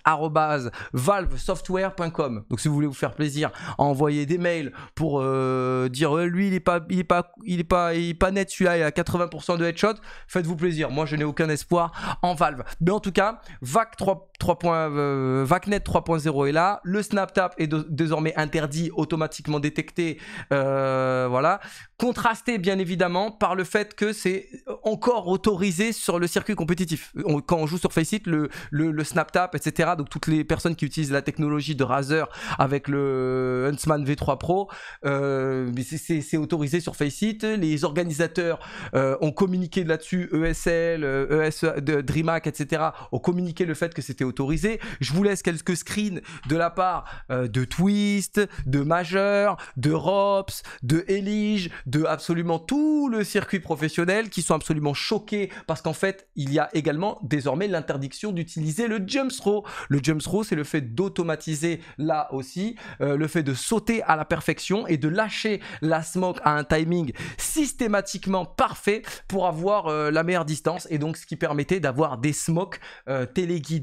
valvesoftware.com. Donc si vous voulez vous faire plaisir, envoyer des mails pour euh, dire euh, lui il est pas il est pas il est pas il pas net celui-là il a 80% de headshot, faites-vous plaisir. Moi je n'ai aucun espoir en Valve. Mais en tout cas, VAC 3, 3. VACnet 3.0 est là, le snap tap est désormais interdit, automatiquement détecté, voilà, contrasté bien évidemment par le fait que c'est encore autorisé sur le circuit compétitif. quand on joue sur le, le, le SnapTap, etc. Donc toutes les personnes qui utilisent la technologie de Razer avec le Huntsman V3 Pro, euh, c'est autorisé sur Faceit. Les organisateurs euh, ont communiqué là-dessus, ESL, ES, euh, e e, de, DreamHack, etc. ont communiqué le fait que c'était autorisé. Je vous laisse quelques screens de la part euh, de Twist, de majeur de Rops, de Elige, de absolument tout le circuit professionnel qui sont absolument choqués parce qu'en fait, il y a également désormais l'intérêt d'utiliser le jump throw. Le jump throw, c'est le fait d'automatiser là aussi, euh, le fait de sauter à la perfection et de lâcher la smoke à un timing systématiquement parfait pour avoir euh, la meilleure distance et donc ce qui permettait d'avoir des smokes euh, téléguidés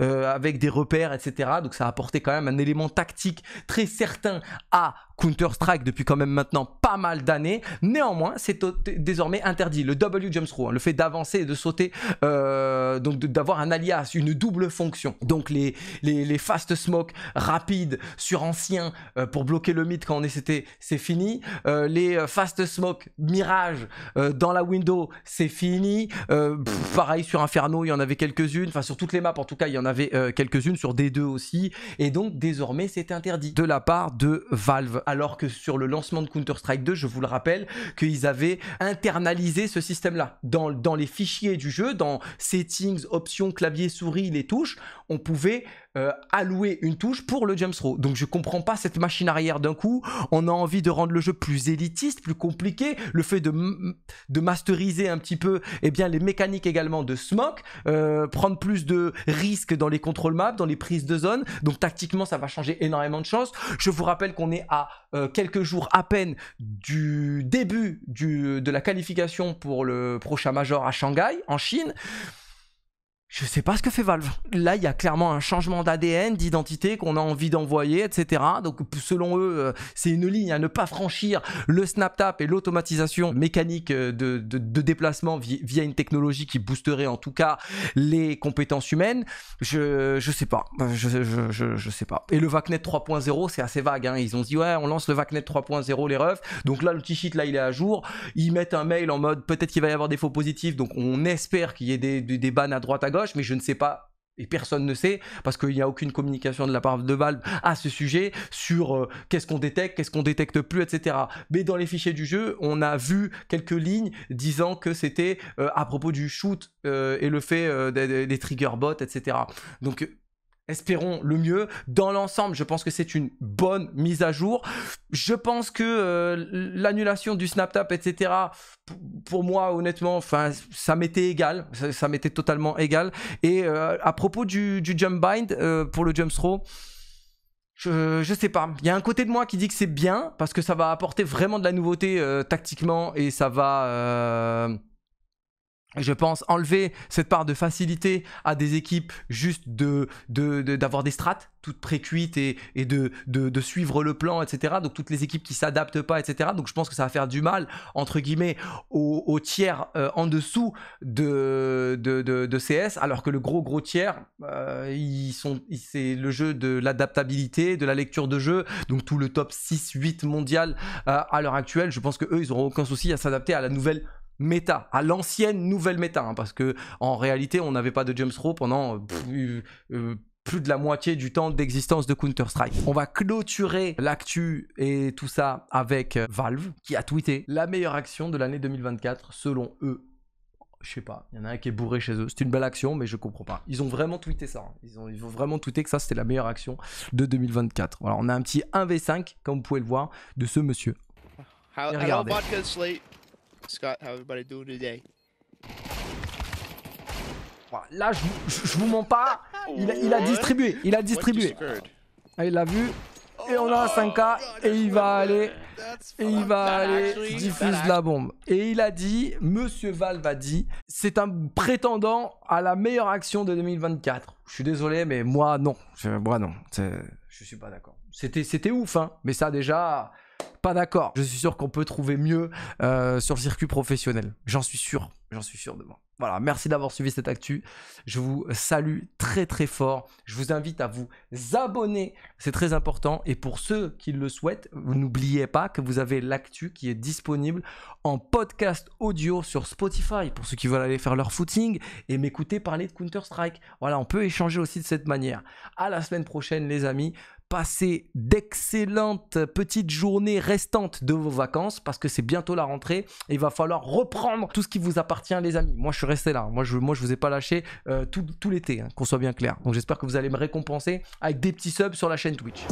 avec des repères, etc. Donc ça apportait quand même un élément tactique très certain à Counter-Strike depuis quand même maintenant pas mal d'années. Néanmoins, c'est désormais interdit. Le W Jumps throw, hein, le fait d'avancer et de sauter, euh, donc d'avoir un alias, une double fonction. Donc les, les, fast smoke rapides sur anciens euh, pour bloquer le mythe quand on est c'est fini. Euh, les fast smoke mirage dans la window, c'est fini. pareil sur Inferno, il y en avait quelques-unes. Enfin sur toutes les maps en tout cas, il y en avait quelques-unes sur D2 aussi. Et donc désormais c'est interdit de la part de Valve. Euh, alors que sur le lancement de Counter-Strike 2, je vous le rappelle, qu'ils avaient internalisé ce système-là. Dans, dans les fichiers du jeu, dans settings, options, clavier, souris, les touches, on pouvait euh, allouer une touche pour le James throw. Donc je comprends pas cette machine arrière d'un coup. On a envie de rendre le jeu plus élitiste, plus compliqué. Le fait de, de masteriser un petit peu eh bien, les mécaniques également de smoke, euh, prendre plus de risques dans les contrôles maps, dans les prises de zone. Donc tactiquement, ça va changer énormément de choses. Je vous rappelle qu'on est à euh, quelques jours à peine du début du, de la qualification pour le prochain major à Shanghai, en Chine je sais pas ce que fait Valve. Là, il y a clairement un changement d'ADN, d'identité qu'on a envie d'envoyer, etc. Donc, selon eux, euh, c'est une ligne à ne pas franchir le snap-tap et l'automatisation mécanique euh, de, déplacement via une technologie qui boosterait en tout cas les compétences humaines. Je, je sais pas. Euh, je, je, je, sais pas. Et le VACnet 3.0, c'est assez vague. Hein. Ils ont dit, ouais, on lance le VACnet 3.0, les refs. Donc là, le t-sheet, là, il est à jour. Ils mettent un mail en mode, peut-être qu'il va y avoir des faux positifs. Donc, on espère qu'il y ait des, des, des, bannes à droite, à gauche mais je ne sais pas et personne ne sait, parce qu'il n'y a aucune communication de la part de Valve à ce sujet sur euh, qu'est-ce qu'on détecte, qu'est-ce qu'on détecte plus, etc. Mais dans les fichiers du jeu, on a vu quelques lignes disant que c'était euh, à propos du shoot euh, et le fait des, des, trigger bots, etc. Donc espérons le mieux. Dans l'ensemble, je pense que c'est une bonne mise à jour. Je pense que euh, l'annulation du snap tap, etc., pour moi, honnêtement, ça m'était égal. Ça, m'était totalement égal. Et euh, à propos du, jump bind euh, pour le jump throw, je, ne sais pas. Il y a un côté de moi qui dit que c'est bien parce que ça va apporter vraiment de la nouveauté tactiquement et ça va je pense enlever cette part de facilité à des équipes juste de d'avoir des strates toutes précuites et, et de, suivre le plan, etc. Donc toutes les équipes qui s'adaptent pas, etc. Donc je pense que ça va faire du mal, entre guillemets, aux, tiers euh, en dessous de, de, CS, alors que le gros gros tiers, euh, sont, c'est le jeu de l'adaptabilité, de la lecture de jeu, donc tout le top 6-8 mondial euh, à l'heure actuelle, je pense que eux, ils auront aucun souci à s'adapter à la nouvelle méta, à l'ancienne nouvelle méta, hein, parce que en réalité, on n'avait pas de James Rowe pendant euh, euh, euh, plus de la moitié du temps d'existence de Counter-Strike. On va clôturer l'actu et tout ça avec Valve, qui a tweeté la meilleure action de l'année 2024, selon eux. Je sais pas, il y en a un qui est bourré chez eux. C'est une belle action, mais je comprends pas. Ils ont vraiment tweeté ça. Hein. Ils, ont, vraiment tweeté que ça, c'était la meilleure action de 2024. Voilà, on a un petit 1v5, comme vous pouvez le voir, de ce monsieur. regardez. Scott, Là, je, vous mens pas. *laughs* Il a, distribué. Il a distribué. Ah, il l'a vu. Et on a 5K. Et il va aller. Et il va aller. Diffuse la bombe. Et il a dit Monsieur Valve a dit c'est un prétendant à la meilleure action de 2024. Je suis désolé, mais moi, non. Moi, non. Je suis pas d'accord. C'était ouf, hein. Mais ça, déjà. Pas d'accord. Je suis sûr qu'on peut trouver mieux euh, sur le circuit professionnel. J'en suis sûr. J'en suis sûr de moi. Voilà, merci d'avoir suivi cette actu. Je vous salue très très fort. Je vous invite à vous abonner. C'est très important. Et pour ceux qui le souhaitent, vous n'oubliez pas que vous avez l'actu qui est disponible en podcast audio sur Spotify pour ceux qui veulent aller faire leur footing et m'écouter parler de Counter-Strike. Voilà, on peut échanger aussi de cette manière. À la semaine prochaine, les amis. Passez d'excellentes petites journées restantes de vos vacances parce que c'est bientôt la rentrée et il va falloir reprendre tout ce qui vous appartient les amis. Moi je suis resté là, moi je moi je vous ai pas lâché euh, tout, l'été, hein, qu'on soit bien clair. Donc j'espère que vous allez me récompenser avec des petits subs sur la chaîne Twitch.